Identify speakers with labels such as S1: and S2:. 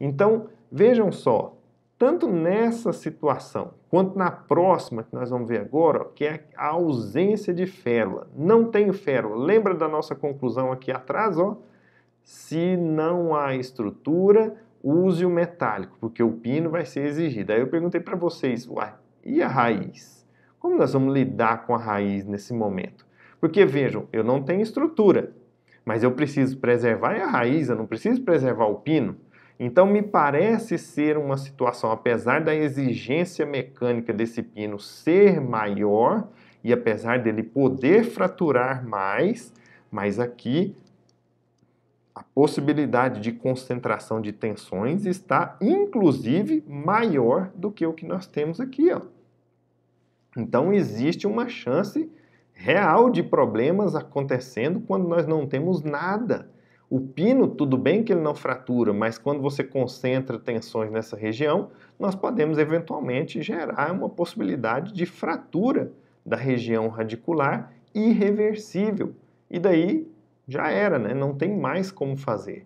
S1: Então, vejam só, tanto nessa situação quanto na próxima que nós vamos ver agora, que é a ausência de férula. Não tenho férula. Lembra da nossa conclusão aqui atrás, ó? Se não há estrutura, use o metálico, porque o pino vai ser exigido. Aí eu perguntei para vocês, uai, e a raiz? Como nós vamos lidar com a raiz nesse momento? Porque vejam, eu não tenho estrutura, mas eu preciso preservar a raiz, eu não preciso preservar o pino. Então, me parece ser uma situação, apesar da exigência mecânica desse pino ser maior e apesar dele poder fraturar mais, mas aqui a possibilidade de concentração de tensões está inclusive maior do que o que nós temos aqui. Ó. Então existe uma chance real de problemas acontecendo quando nós não temos nada. O pino, tudo bem que ele não fratura, mas quando você concentra tensões nessa região, nós podemos eventualmente gerar uma possibilidade de fratura da região radicular irreversível. E daí já era, né? Não tem mais como fazer.